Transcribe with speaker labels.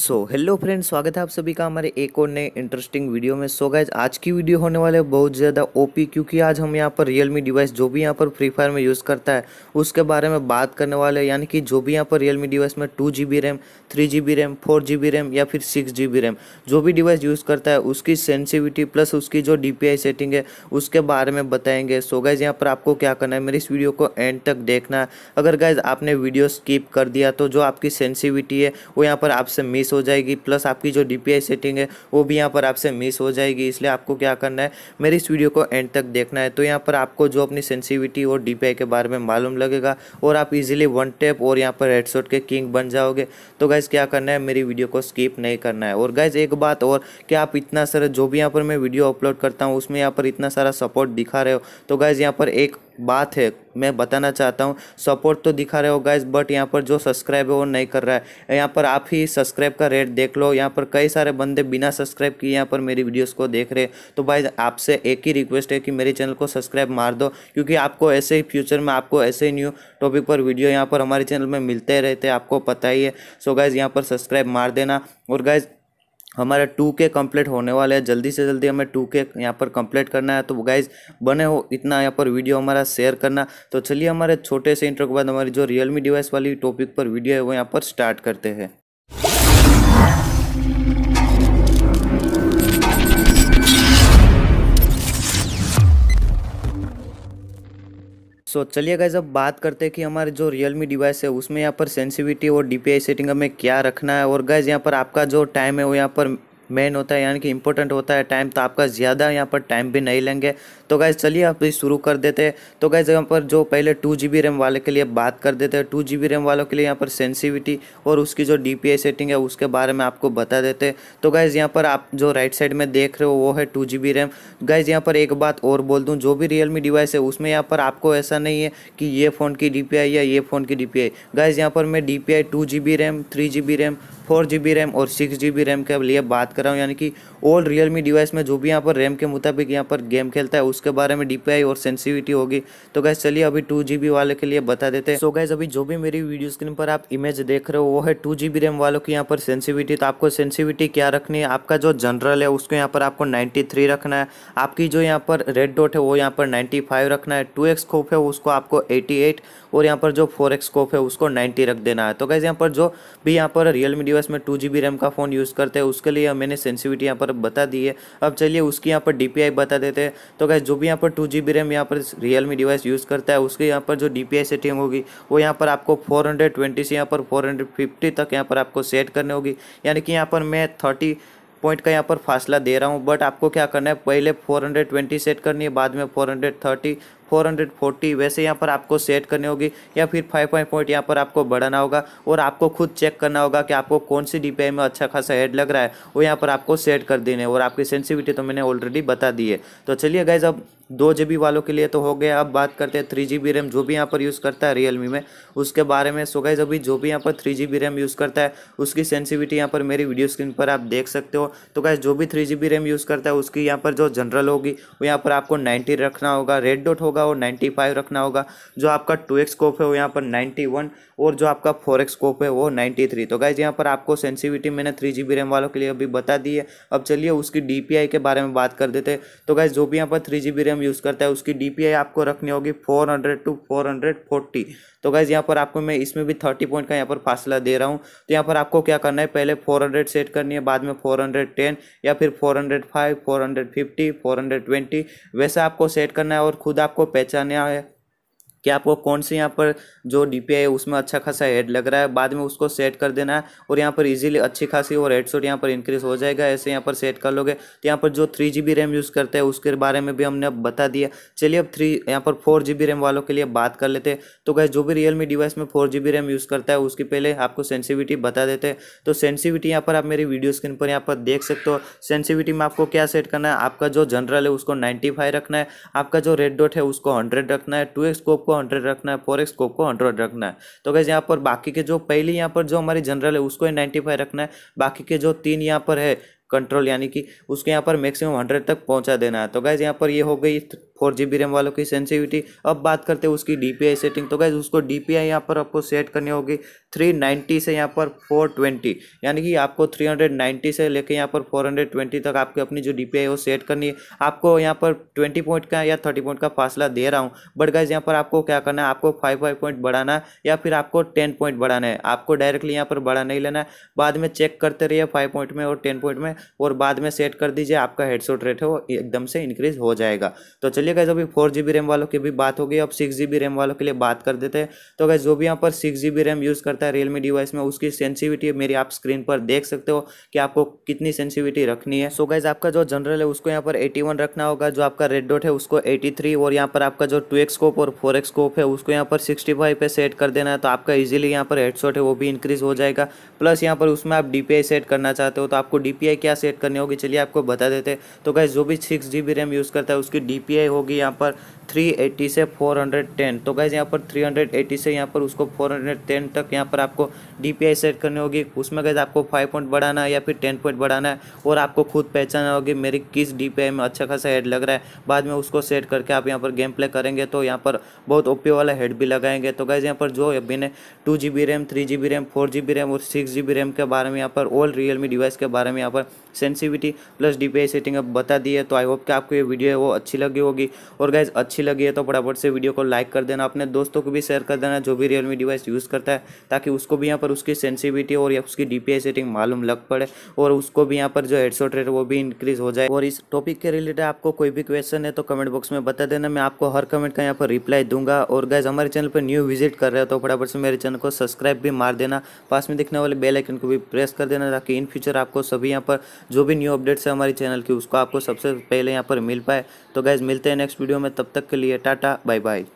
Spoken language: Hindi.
Speaker 1: सो हेलो फ्रेंड स्वागत है आप सभी का हमारे एक और नए इंटरेस्टिंग वीडियो में सो so, गैज आज की वीडियो होने वाले बहुत ज़्यादा ओपी क्योंकि आज हम यहाँ पर रियलमी डिवाइस जो भी यहाँ पर फ्री फायर में यूज़ करता है उसके बारे में बात करने वाले यानी कि जो भी यहाँ पर रियलमी डिवाइस में two G B RAM three G B RAM four G B RAM या फिर सिक्स जी बी रैम जो भी डिवाइस यूज़ करता है उसकी सेंसिविटी प्लस उसकी जो डी पी आई सेटिंग है उसके बारे में बताएंगे सो गाइज गैज यहाँ पर आपको क्या करना है मेरे इस वीडियो को एंड तक देखना है अगर गैज आपने वीडियो स्किप कर दिया तो जो आपकी सेंसिविटी है वो यहाँ पर आपसे मिस मिस हो जाएगी प्लस आपकी जो डी सेटिंग है वो भी यहाँ पर आपसे मिस हो जाएगी इसलिए आपको क्या करना है मेरे इस वीडियो को एंड तक देखना है तो यहाँ पर आपको जो अपनी सेंसिविटी और डी के बारे में मालूम लगेगा और आप इजिली वन टेप और यहाँ पर हेडसोट के किंग बन जाओगे तो गाइज़ क्या करना है मेरी वीडियो को स्किप नहीं करना है और गाइज़ एक बात और कि आप इतना सारा जो भी यहाँ पर मैं वीडियो अपलोड करता हूँ उसमें यहाँ पर इतना सारा सपोर्ट दिखा रहे हो तो गाइज़ यहाँ पर एक बात है मैं बताना चाहता हूँ सपोर्ट तो दिखा रहे हो गाइज बट यहाँ पर जो सब्सक्राइब है वो नहीं कर रहा है यहाँ पर आप ही सब्सक्राइब का रेट देख लो यहाँ पर कई सारे बंदे बिना सब्सक्राइब किए यहाँ पर मेरी वीडियोस को देख रहे तो भाई आपसे एक ही रिक्वेस्ट है कि मेरे चैनल को सब्सक्राइब मार दो क्योंकि आपको ऐसे ही फ्यूचर में आपको ऐसे ही न्यू टॉपिक पर वीडियो यहाँ पर हमारे चैनल में मिलते रहते आपको पता ही है सो गाइज़ यहाँ पर सब्सक्राइब मार देना और गाइज़ हमारे टू के कम्प्लीट होने वाले हैं जल्दी से जल्दी हमें टू के यहाँ पर कंप्लीट करना है तो गाइज बने हो इतना यहाँ पर वीडियो हमारा शेयर करना तो चलिए हमारे छोटे से इंटर के बाद हमारी जो रियलमी डिवाइस वाली टॉपिक पर वीडियो है वो यहाँ पर स्टार्ट करते हैं सो so, चलिए गाइज अब बात करते हैं कि हमारे जो रियलमी डिवाइस है उसमें यहाँ पर सेंसिटिविटी और डी पी सेटिंग में क्या रखना है और गाइज यहाँ पर आपका जो टाइम है वो यहाँ पर मेन होता है यानी कि इंपॉर्टेंट होता है टाइम तो आपका ज़्यादा यहाँ पर टाइम भी नहीं लेंगे तो गैस चलिए आप शुरू कर देते हैं तो गैस यहाँ पर जो पहले टू जी रैम वाले के लिए बात कर देते हैं टू जी रैम वालों के लिए यहाँ पर सेंसिविटी और उसकी जो डी सेटिंग है उसके बारे में आपको बता देते तो गैज़ यहाँ पर आप जो राइट साइड में देख रहे हो वो है टू जी रैम गैज़ यहाँ पर एक बात और बोल दूँ जो भी रियलमी डिवाइस है उसमें यहाँ पर आपको ऐसा नहीं है कि ये फ़ोन की डी या ये फ़ोन की डी पी आई यहाँ पर मैं D P I two G B RAM three G B RAM four G B RAM और सिक्स जी बी रैम के लिए बात कर रहा हूँ यानी कि रियल रियलमी डिवाइस में जो भी यहाँ पर रैम के मुताबिक यहाँ पर गेम खेलता है उसके बारे में डीपीआई और सेंसिविटी होगी तो गैस चलिए अभी टू वाले के लिए बता देते हैं सो गैस अभी जो भी मेरी वीडियो स्क्रीन पर आप इमेज देख रहे हो वो है टू रैम वालों की यहाँ पर सेंसिविटी तो आपको सेंसिविटी क्या रखनी है आपका जो जनरल है उसको यहाँ पर आपको थ्री रखना है आपकी जो यहाँ पर रेड डॉट है वो यहाँ पर फाइव रखना है टू एक्स कोप है उसको आपको एट और यहाँ पर जो फोर एक्स कोप है उसको नाइन्टी रख देना है तो गैस यहाँ पर जो भी यहाँ पर रियलमी डिवाइस में टू रैम का फ़ोन यूज़ करते हैं उसके लिए मैंने सेंसिविटी यहाँ पर पर बता दी है अब चलिए उसकी यहाँ पर डी बता देते हैं तो गैस जो भी यहाँ पर टू जी बी रैम यहाँ पर रियलमी डिवाइस यूज़ करता है उसके यहाँ पर जो डी सेटिंग होगी वो यहाँ पर आपको फोर हंड्रेड ट्वेंटी से यहाँ पर फोर हंड्रेड फिफ्टी तक यहाँ पर आपको सेट करनी होगी यानी कि यहाँ पर मैं थर्टी पॉइंट का यहाँ पर फासला दे रहा हूँ बट आपको क्या करना है पहले 420 सेट करनी है बाद में 430 440 वैसे यहाँ पर आपको सेट करनी होगी या फिर फाइव पॉइंट पॉइंट यहाँ पर आपको बढ़ाना होगा और आपको खुद चेक करना होगा कि आपको कौन सी डी में अच्छा खासा हेड लग रहा है वो यहाँ पर आपको सेट कर देने और आपकी सेंसिविटी तो मैंने ऑलरेडी बता दी है तो चलिए गाइज अब दो जी वालों के लिए तो हो गया अब बात करते हैं थ्री जी रैम जो भी यहाँ पर यूज़ करता है रियलमी में उसके बारे में सो गाइज अभी जो भी यहाँ पर थ्री जी रैम यूज़ करता है उसकी सेंसिविटी यहाँ पर मेरी वीडियो स्क्रीन पर आप देख सकते हो तो गाइज जो भी थ्री जी रैम यूज़ करता है उसकी यहाँ पर जो जनरल होगी वो यहाँ पर आपको नाइन्टी रखना होगा रेड डॉट होगा वो नाइन्टी फाइव रखना होगा जो आपका टू एक्स स्कोप है वो यहाँ पर नाइन्टी वन और जो आपका फोर एक्स स्कोप है वो नाइन्टी थ्री तो गाइज यहाँ पर आपको सेंसिविटी मैंने थ्री जी रैम वालों के लिए अभी बता दी है अब चलिए उसकी डी पी आई के बारे में बात कर देते तो गाइज जो भी यहाँ पर three G RAM RAM use करता है उसकी डी आपको रखनी होगी four hundred to four hundred forty तो गाइज़ यहाँ पर आपको मैं इसमें भी थर्टी पॉइंट का यहाँ पर फासला दे रहा हूँ तो यहाँ पर आपको क्या करना है पहले फोर हंड्रेड सेट करनी है बाद में फोर हंड्रेड टेन या फिर four hundred five four hundred fifty four hundred twenty वैसा आपको सेट करना है और खुद आपको पहचानना है कि आपको कौन से यहाँ पर जो डी है उसमें अच्छा खासा हेड लग रहा है बाद में उसको सेट कर देना है और यहाँ पर इजीली अच्छी खासी और हेड शॉट यहाँ पर इंक्रीज हो जाएगा ऐसे यहाँ पर सेट कर लोगे तो यहाँ पर जो थ्री जी रैम यूज़ करते हैं उसके बारे में भी हमने अब बता दिया चलिए अब थ्री यहाँ पर फोर जी रैम वालों के लिए बात कर लेते हैं तो कहे जो भी रियलमी डिवाइस में फोर जी रैम यूज़ करता है उसके पहले आपको सेंसिविटी बता देते हैं तो सेंसिविटी यहाँ पर आप मेरी वीडियो स्क्रीन पर यहाँ पर देख सकते हो सेंसिविटी में आपको क्या सेट करना है आपका जो जनरल है उसको नाइन्टी रखना है आपका जो रेड डॉट है उसको हंड्रेड रखना है टू को को हंड्रेड रखना है फोर एक्स स्कोप को हंड्रेड रखना है तो गैस यहाँ पर बाकी के जो पहली यहाँ पर जो हमारी जनरल है उसको नाइन्टी फाइव रखना है बाकी के जो तीन यहाँ पर है कंट्रोल यानी कि उसके यहाँ पर मैक्सिमम हंड्रेड तक पहुँचा देना है तो गैज़ यहाँ पर ये हो गई फोर जी बी रैम वालों की सेंसिविटी अब बात करते हैं उसकी डी पी आई सेटिंग तो गैज़ उसको डी पी आई यहाँ पर आपको सेट करनी होगी थ्री नाइन्टी से यहाँ पर फोर ट्वेंटी यानी कि आपको थ्री हंड्रेड नाइन्टी से लेकर यहाँ पर फोर हंड्रेड ट्वेंटी तक आपकी अपनी जो डी पी आई वो सेट करनी है आपको यहाँ पर ट्वेंटी पॉइंट का या थर्टी पॉइंट का फासला दे रहा हूँ बट गैज़ यहाँ पर आपको क्या करना है आपको फाइव फाइव पॉइंट बढ़ाना है या फिर आपको टेन पॉइंट बढ़ाना है आपको डायरेक्टली यहाँ पर बढ़ा नहीं लेना है बाद में चेक करते रहिए फाइव पॉइंट में और टेन पॉइंट में और बाद में सेट कर दीजिए आपका हेडशॉट रेट है वो एकदम से इंक्रीज हो जाएगा तो चलिए गैस अभी फोर जी रैम वालों की भी बात हो गई अब सिक्स जी रैम वालों के लिए बात कर देते हैं तो गैस जो भी यहाँ पर सिक्स जी रैम यूज़ करता है रियलमी डिवाइस में उसकी सेंसिविटी मेरी आप स्क्रीन पर देख सकते हो कि आपको कितनी सेंसिविटी रखनी है सो so आपका जो जनरल है उसको यहाँ पर एटी रखना होगा जो आपका रेड डॉट है उसको एटी और यहाँ पर आपका जो टू स्कोप और फोर स्कोप है उसको यहाँ पर सिक्सटी पे सेट कर देना है तो आपका इजिली यहाँ पर हेडशॉट है वो भी इंक्रीज हो जाएगा प्लस यहाँ पर उसमें आप डी सेट करना चाहते हो तो आपको डी क्या सेट करनी होगी चलिए आपको बता देते तो गाइज जो भी six G B RAM use करता है उसकी डी पी आई होगी यहाँ पर थ्री एट्टी से फोर हंड्रेड टेन तो गाइज यहाँ पर थ्री हंड्रेड एट्टी से यहाँ पर उसको फोर हंड्रेड टेन तक यहाँ पर आपको डी पी आई सेट करनी होगी उसमें गाइज आपको फाइव पॉइंट बढ़ाना है या फिर टेन पॉइंट बढ़ाना है और आपको खुद पहचाना होगी मेरी किस डी पी आई में अच्छा खासा हेड लग रहा है बाद में उसको सेट करके आप यहाँ पर गेम प्ले करेंगे तो यहाँ पर बहुत ओपी वाला हेड भी लगाएंगे तो गाइज यहाँ पर जो अभी ने two G B RAM three G B RAM four G B RAM और सिक्स जी बी रैम के बारे में यहाँ पर ऑल रियलमी डिवाइस के बारे में यहाँ पर सेंसिविटी प्लस डी सेटिंग अब बता दी है तो आई होप कि आपको ये वीडियो है वो अच्छी लगी होगी और गाइज अच्छी लगी है तो फटाफट से वीडियो को लाइक कर देना अपने दोस्तों को भी शेयर कर देना जो भी रियलमी डिवाइस यूज़ करता है ताकि उसको भी यहाँ पर उसकी सेंसिविटी और या उसकी डी सेटिंग मालूम लग पड़े और उसको भी यहाँ पर जो हेडसेट रेट वो भी इंक्रीज़ हो जाए और इस टॉपिक के रिलेटेड आपको कोई भी क्वेश्चन है तो कमेंट बॉक्स में बता देना मैं आपको हर कमेंट का यहाँ पर रिप्लाई दूंगा और गाइज हमारे चैनल पर न्यू विजिट कर रहे हो तो फटाफट से मेरे चैनल को सब्सक्राइब भी मार देना पास में दिखने वाले बेल आइकन को भी प्रेस कर देना ताकि इन फ्यूचर आपको सभी यहाँ पर जो भी न्यू अपडेट्स है हमारी चैनल की उसको आपको सबसे पहले यहाँ पर मिल पाए तो गैज़ मिलते हैं नेक्स्ट वीडियो में तब तक के लिए टाटा बाय बाय